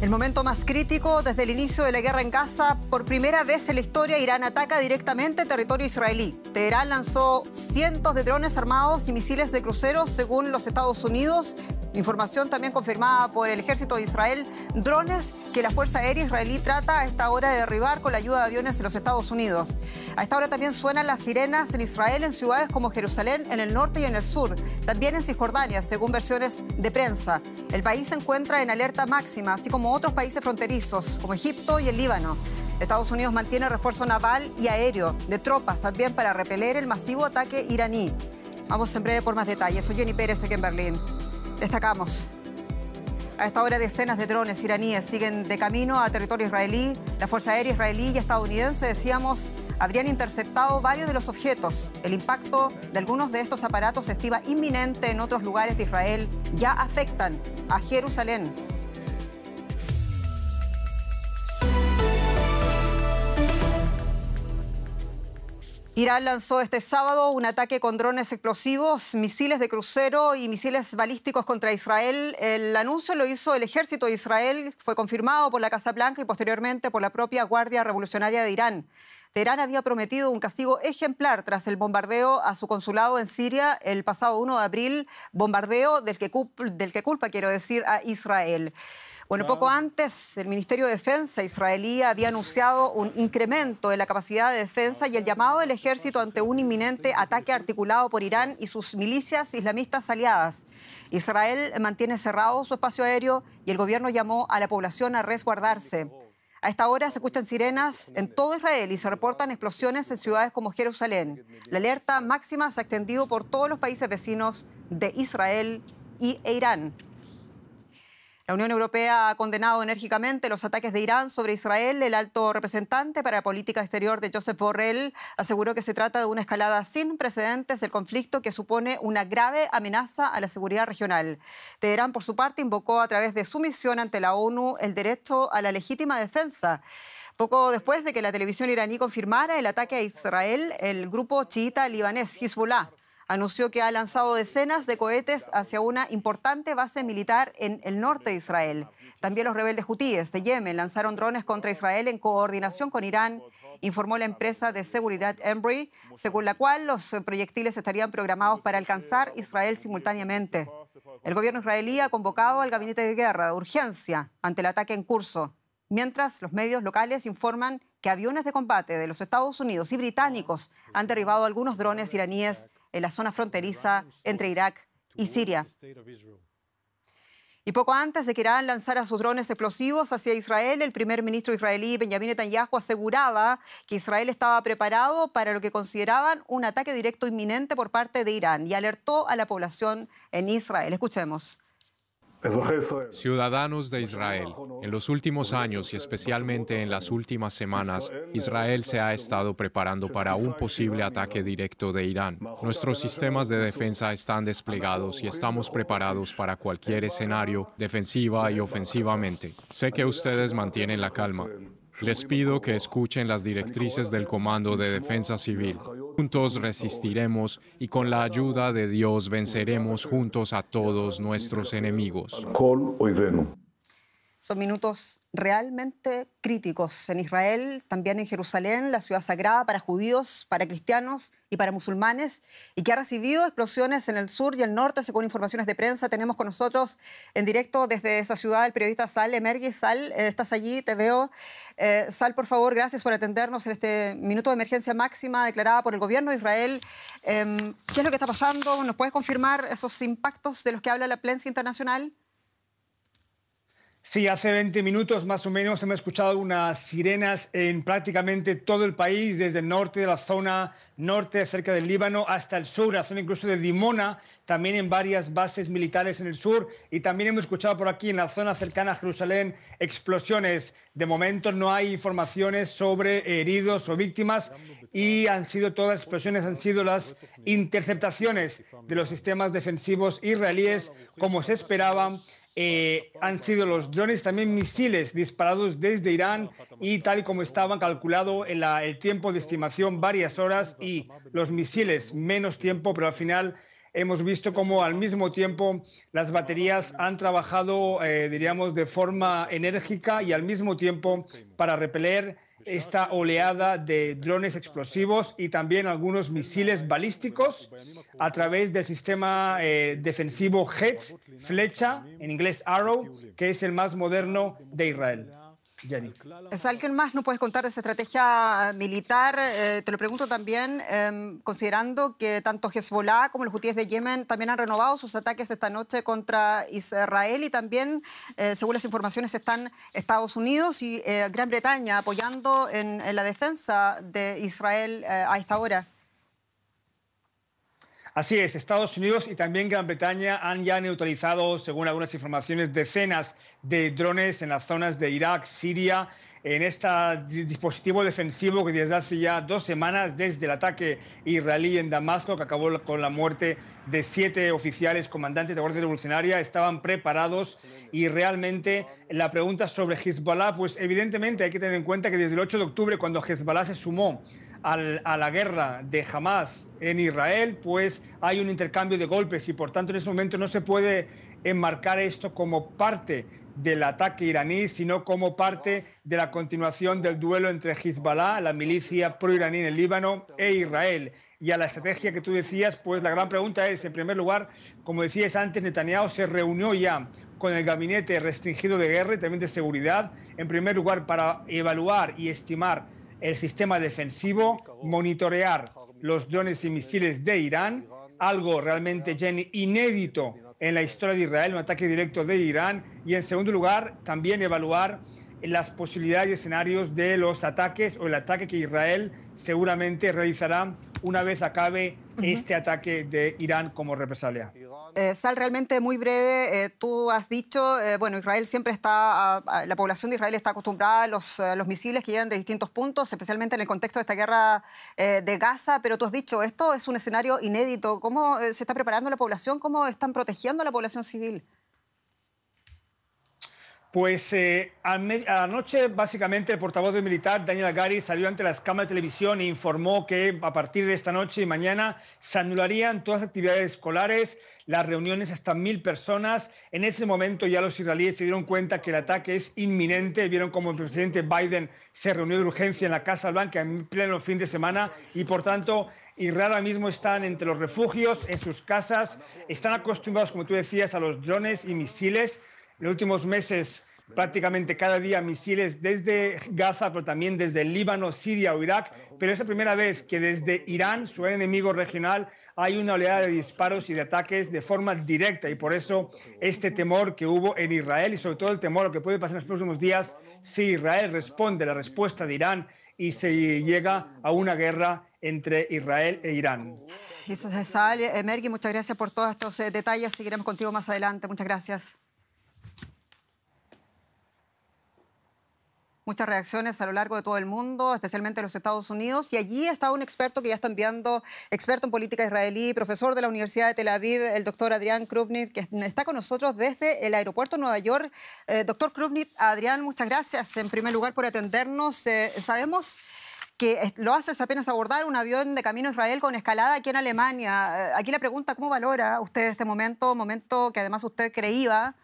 El momento más crítico desde el inicio de la guerra en Gaza, por primera vez en la historia, Irán ataca directamente territorio israelí. Teherán lanzó cientos de drones armados y misiles de crucero, según los Estados Unidos, Información también confirmada por el ejército de Israel, drones que la Fuerza Aérea israelí trata a esta hora de derribar con la ayuda de aviones de los Estados Unidos. A esta hora también suenan las sirenas en Israel en ciudades como Jerusalén, en el norte y en el sur, también en Cisjordania, según versiones de prensa. El país se encuentra en alerta máxima, así como otros países fronterizos, como Egipto y el Líbano. Estados Unidos mantiene refuerzo naval y aéreo de tropas también para repeler el masivo ataque iraní. Vamos en breve por más detalles. Soy Jenny Pérez aquí en Berlín. Destacamos. A esta hora decenas de drones iraníes siguen de camino a territorio israelí. La Fuerza Aérea israelí y estadounidense, decíamos, habrían interceptado varios de los objetos. El impacto de algunos de estos aparatos estiva inminente en otros lugares de Israel. Ya afectan a Jerusalén. Irán lanzó este sábado un ataque con drones explosivos, misiles de crucero y misiles balísticos contra Israel. El anuncio lo hizo el ejército de Israel, fue confirmado por la Casa Blanca y posteriormente por la propia Guardia Revolucionaria de Irán. Teherán había prometido un castigo ejemplar tras el bombardeo a su consulado en Siria el pasado 1 de abril, bombardeo del que, del que culpa, quiero decir, a Israel. Bueno, poco antes, el Ministerio de Defensa israelí había anunciado un incremento de la capacidad de defensa y el llamado del ejército ante un inminente ataque articulado por Irán y sus milicias islamistas aliadas. Israel mantiene cerrado su espacio aéreo y el gobierno llamó a la población a resguardarse. A esta hora se escuchan sirenas en todo Israel y se reportan explosiones en ciudades como Jerusalén. La alerta máxima se ha extendido por todos los países vecinos de Israel y e Irán. La Unión Europea ha condenado enérgicamente los ataques de Irán sobre Israel. El alto representante para la política exterior de Joseph Borrell aseguró que se trata de una escalada sin precedentes del conflicto que supone una grave amenaza a la seguridad regional. Teherán, por su parte, invocó a través de su misión ante la ONU el derecho a la legítima defensa. Poco después de que la televisión iraní confirmara el ataque a Israel, el grupo chiita libanés Hezbollah anunció que ha lanzado decenas de cohetes hacia una importante base militar en el norte de Israel. También los rebeldes hutíes de Yemen lanzaron drones contra Israel en coordinación con Irán, informó la empresa de seguridad Embry, según la cual los proyectiles estarían programados para alcanzar Israel simultáneamente. El gobierno israelí ha convocado al gabinete de guerra de urgencia ante el ataque en curso, mientras los medios locales informan que aviones de combate de los Estados Unidos y británicos han derribado algunos drones iraníes en la zona fronteriza entre Irak y Siria. Y poco antes de que Irán lanzara sus drones explosivos hacia Israel, el primer ministro israelí Benjamin Netanyahu aseguraba que Israel estaba preparado para lo que consideraban un ataque directo inminente por parte de Irán y alertó a la población en Israel. Escuchemos. Ciudadanos de Israel, en los últimos años y especialmente en las últimas semanas, Israel se ha estado preparando para un posible ataque directo de Irán. Nuestros sistemas de defensa están desplegados y estamos preparados para cualquier escenario, defensiva y ofensivamente. Sé que ustedes mantienen la calma, les pido que escuchen las directrices del Comando de Defensa Civil. Juntos resistiremos y con la ayuda de Dios venceremos juntos a todos nuestros enemigos. Son minutos realmente críticos en Israel, también en Jerusalén, la ciudad sagrada para judíos, para cristianos y para musulmanes, y que ha recibido explosiones en el sur y el norte, según informaciones de prensa. Tenemos con nosotros en directo desde esa ciudad el periodista Sal Emergui. Sal, eh, estás allí, te veo. Eh, Sal, por favor, gracias por atendernos en este minuto de emergencia máxima declarada por el gobierno de Israel. Em, ¿Qué es lo que está pasando? ¿Nos puedes confirmar esos impactos de los que habla la prensa internacional? Sí, hace 20 minutos más o menos hemos escuchado unas sirenas en prácticamente todo el país, desde el norte de la zona norte, cerca del Líbano, hasta el sur, la zona incluso de Dimona, también en varias bases militares en el sur. Y también hemos escuchado por aquí, en la zona cercana a Jerusalén, explosiones. De momento no hay informaciones sobre heridos o víctimas y han sido todas las explosiones, han sido las interceptaciones de los sistemas defensivos israelíes, como se esperaban eh, han sido los drones, también misiles disparados desde Irán y tal y como estaba calculado el tiempo de estimación, varias horas y los misiles menos tiempo, pero al final hemos visto como al mismo tiempo las baterías han trabajado, eh, diríamos, de forma enérgica y al mismo tiempo para repeler esta oleada de drones explosivos y también algunos misiles balísticos a través del sistema eh, defensivo HETS, flecha, en inglés Arrow, que es el más moderno de Israel. ¿Es ¿Alguien más No puedes contar de esa estrategia militar? Eh, te lo pregunto también, em, considerando que tanto Hezbollah como los hutíes de Yemen también han renovado sus ataques esta noche contra Israel y también, eh, según las informaciones, están Estados Unidos y eh, Gran Bretaña apoyando en, la defensa de Israel a esta hora. Así es, Estados Unidos y también Gran Bretaña han ya neutralizado, según algunas informaciones, decenas de drones en las zonas de Irak, Siria, en este dispositivo defensivo que desde hace ya dos semanas, desde el ataque israelí en Damasco, que acabó con la muerte de siete oficiales comandantes de la Guardia Revolucionaria, estaban preparados y realmente la pregunta sobre Hezbollah, pues evidentemente hay que tener en cuenta que desde el 8 de octubre, cuando Hezbollah se sumó a la guerra de Hamas en Israel, pues hay un intercambio de golpes y por tanto en ese momento no se puede enmarcar esto como parte del ataque iraní, sino como parte de la continuación del duelo entre Hezbollah, la milicia pro iraní en el Líbano, e Israel. Y a la estrategia que tú decías, pues la gran pregunta es, en primer lugar, como decías antes, Netanyahu se reunió ya con el gabinete restringido de guerra y también de seguridad, en primer lugar para evaluar y estimar el sistema defensivo, monitorear los drones y misiles de Irán, algo realmente inédito en la historia de Israel, un ataque directo de Irán, y en segundo lugar, también evaluar las posibilidades y escenarios de los ataques o el ataque que Israel seguramente realizará una vez acabe este ataque de Irán como represalia? Eh, Sal, realmente muy breve, eh, tú has dicho, eh, bueno, Israel siempre está, la población de Israel está acostumbrada a los, a los, misiles que llegan de distintos puntos, especialmente en el contexto de esta guerra de Gaza, pero tú has dicho, esto es un escenario inédito, ¿cómo se está preparando la población? ¿Cómo están protegiendo a la población civil? Pues la eh, noche, básicamente, el portavoz del militar, Daniel Agari, salió ante las cámaras de televisión e informó que a partir de esta noche y mañana se anularían todas las actividades escolares, las reuniones hasta mil personas. En ese momento ya los israelíes se dieron cuenta que el ataque es inminente. Vieron como el presidente Biden se reunió de urgencia en la Casa Blanca en pleno fin de semana y, por tanto, Israel ahora mismo están entre los refugios, en sus casas, están acostumbrados, como tú decías, a los drones y misiles. En los últimos meses prácticamente cada día misiles desde Gaza, pero también desde Líbano, Siria o Irak. Pero es la primera vez que desde Irán, su enemigo regional, hay una oleada de disparos y de ataques de forma directa. Y por eso este temor que hubo en Israel y sobre todo el temor a lo que puede pasar en los próximos días si Israel responde a la respuesta de Irán y se llega a una guerra entre Israel e Irán. Eh, Mergui, muchas gracias por todos estos eh, detalles. Seguiremos contigo más adelante. Muchas gracias. muchas reacciones a lo largo de todo el mundo, especialmente en los Estados Unidos. Y allí está un experto que ya está enviando, experto en política israelí, profesor de la Universidad de Tel Aviv, el doctor Adrián Krupnik, que está con nosotros desde el aeropuerto de Nueva York. Eh, doctor Krupnik, Adrián, muchas gracias en primer lugar por atendernos. Eh, sabemos que lo haces apenas abordar un avión de camino a Israel con escalada aquí en Alemania. Eh, aquí la pregunta, ¿cómo valora usted este momento? Momento que además usted creía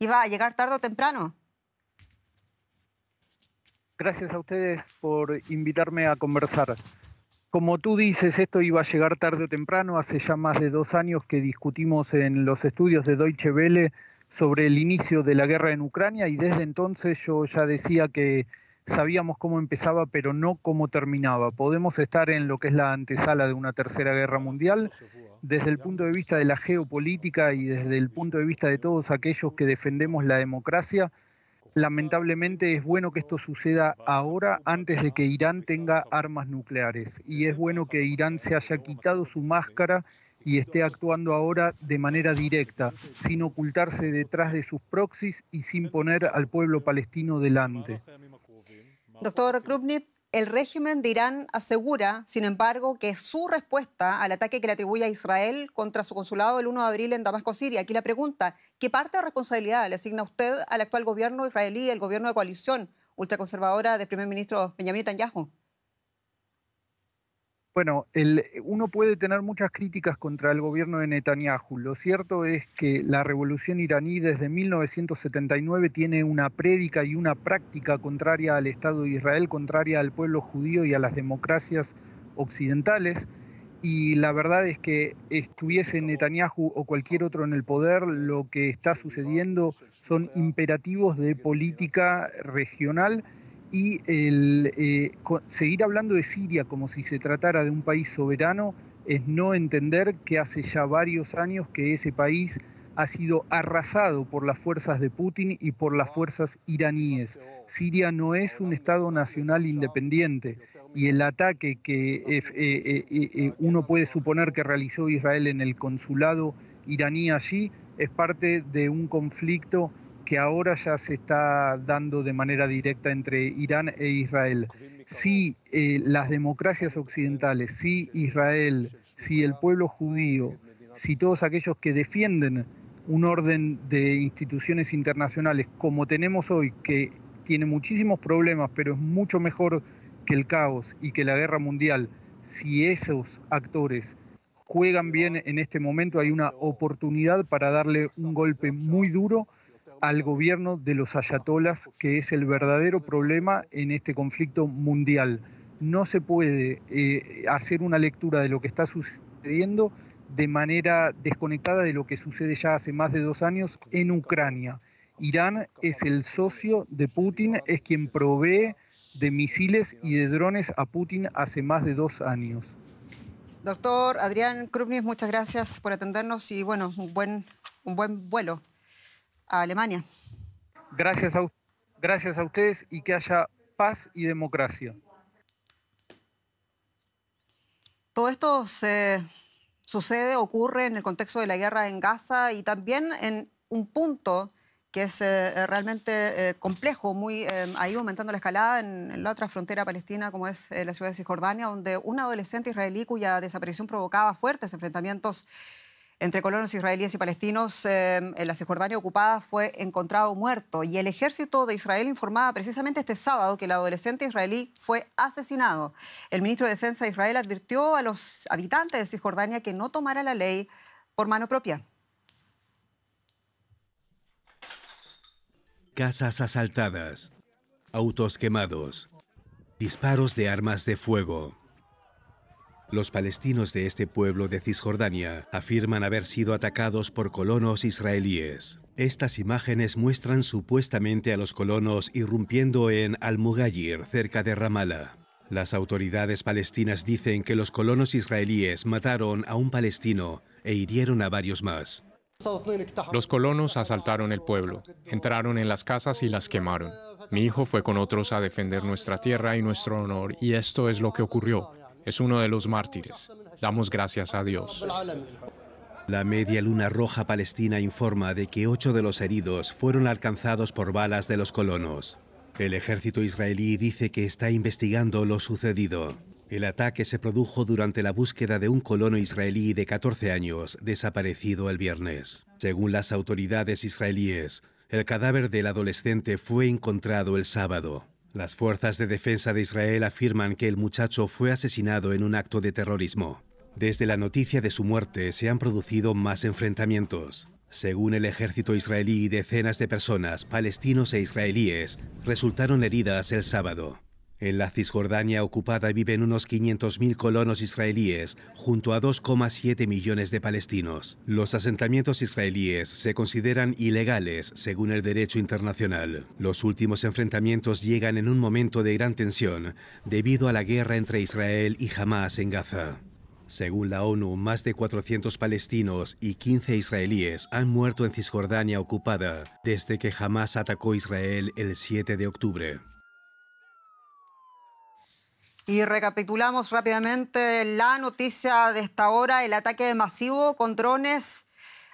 iba a llegar tarde o temprano. Gracias a ustedes por invitarme a conversar. Como tú dices, esto iba a llegar tarde o temprano. Hace ya más de dos años que discutimos en los estudios de Deutsche Welle sobre el inicio de la guerra en Ucrania y desde entonces yo ya decía que sabíamos cómo empezaba pero no cómo terminaba. Podemos estar en lo que es la antesala de una tercera guerra mundial desde el punto de vista de la geopolítica y desde el punto de vista de todos aquellos que defendemos la democracia. Lamentablemente es bueno que esto suceda ahora antes de que Irán tenga armas nucleares y es bueno que Irán se haya quitado su máscara y esté actuando ahora de manera directa, sin ocultarse detrás de sus proxies y sin poner al pueblo palestino delante. Doctor el régimen de Irán asegura, sin embargo, que su respuesta al ataque que le atribuye a Israel contra su consulado el 1 de abril en Damasco, Siria. Aquí la pregunta, ¿qué parte de responsabilidad le asigna usted al actual gobierno israelí, el gobierno de coalición ultraconservadora del primer ministro Benjamin Netanyahu? Bueno, eh, uno puede tener muchas críticas contra el gobierno de Netanyahu. Lo cierto es que la revolución iraní desde 1979 tiene una prédica y una práctica contraria al Estado de Israel, contraria al pueblo judío y a las democracias occidentales. Y la verdad es que estuviese Netanyahu o cualquier otro en el poder, lo que está sucediendo son imperativos de política regional y el eh, seguir hablando de Siria como si se tratara de un país soberano es no entender que hace ya varios años que ese país ha sido arrasado por las fuerzas de Putin y por las fuerzas iraníes. Siria no es un Estado nacional independiente y el ataque que eh, eh, uno puede suponer que realizó Israel en el consulado iraní allí es parte de un conflicto que ahora ya se está dando de manera directa entre Irán e Israel. Si eh, las democracias occidentales, si Israel, si el pueblo judío, si todos aquellos que defienden un orden de instituciones internacionales como tenemos hoy, que tiene muchísimos problemas, pero es mucho mejor que el caos y que la guerra mundial, si esos actores juegan bien en este momento, hay una oportunidad para darle un golpe muy duro al gobierno de los ayatolas, que es el verdadero problema en este conflicto mundial. No se puede eh, hacer una lectura de lo que está sucediendo de manera desconectada de lo que sucede ya hace más de dos años en Ucrania. Irán es el socio de Putin, es quien provee de misiles y de drones a Putin hace más de dos años. Doctor Adrián Krupnis, muchas gracias por atendernos y bueno, un buen, un buen vuelo. Alemania. Gracias a, gracias a ustedes y que haya paz y democracia. Todo esto se sucede, ocurre en el contexto de la guerra en Gaza y también en un punto que es eh, realmente eh, complejo, muy eh, ahí aumentando la escalada en, la otra frontera palestina, como es la ciudad de Cisjordania, donde un adolescente israelí cuya desaparición provocaba fuertes enfrentamientos entre colonos israelíes y palestinos eh, en la Cisjordania ocupada fue encontrado muerto y el ejército de Israel informaba precisamente este sábado que el adolescente israelí fue asesinado. El ministro de Defensa de Israel advirtió a los habitantes de Cisjordania que no tomara la ley por mano propia. Casas asaltadas, autos quemados, disparos de armas de fuego. Los palestinos de este pueblo de Cisjordania afirman haber sido atacados por colonos israelíes. Estas imágenes muestran supuestamente a los colonos irrumpiendo en Al-Mugayir, cerca de Ramallah. Las autoridades palestinas dicen que los colonos israelíes mataron a un palestino e hirieron a varios más. Los colonos asaltaron el pueblo, entraron en las casas y las quemaron. Mi hijo fue con otros a defender nuestra tierra y nuestro honor, y esto es lo que ocurrió es uno de los mártires. Damos gracias a Dios. La media luna roja palestina informa de que ocho de los heridos fueron alcanzados por balas de los colonos. El ejército israelí dice que está investigando lo sucedido. El ataque se produjo durante la búsqueda de un colono israelí de 14 años, desaparecido el viernes. Según las autoridades israelíes, el cadáver del adolescente fue encontrado el sábado. Las fuerzas de defensa de Israel afirman que el muchacho fue asesinado en un acto de terrorismo. Desde la noticia de su muerte se han producido más enfrentamientos. Según el ejército israelí, decenas de personas, palestinos e israelíes, resultaron heridas el sábado. En la Cisjordania ocupada viven unos 500.000 colonos israelíes, junto a 2,7 millones de palestinos. Los asentamientos israelíes se consideran ilegales según el derecho internacional. Los últimos enfrentamientos llegan en un momento de gran tensión debido a la guerra entre Israel y Hamas en Gaza. Según la ONU, más de 400 palestinos y 15 israelíes han muerto en Cisjordania ocupada desde que Hamas atacó Israel el 7 de octubre. Y recapitulamos rápidamente la noticia de esta hora, el ataque masivo con drones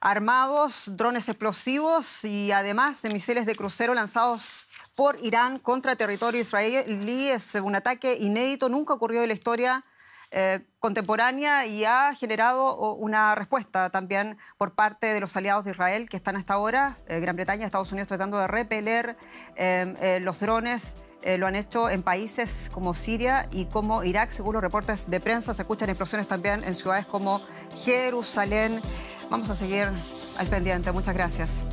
armados, drones explosivos y además de misiles de crucero lanzados por Irán contra territorio israelí. Es un ataque inédito, nunca ocurrió en la historia eh, contemporánea y ha generado una respuesta también por parte de los aliados de Israel que están hasta ahora, eh, Gran Bretaña, Estados Unidos, tratando de repeler eh, los drones eh, lo han hecho en países como Siria y como Irak, según los reportes de prensa. Se escuchan explosiones también en ciudades como Jerusalén. Vamos a seguir al pendiente. Muchas gracias.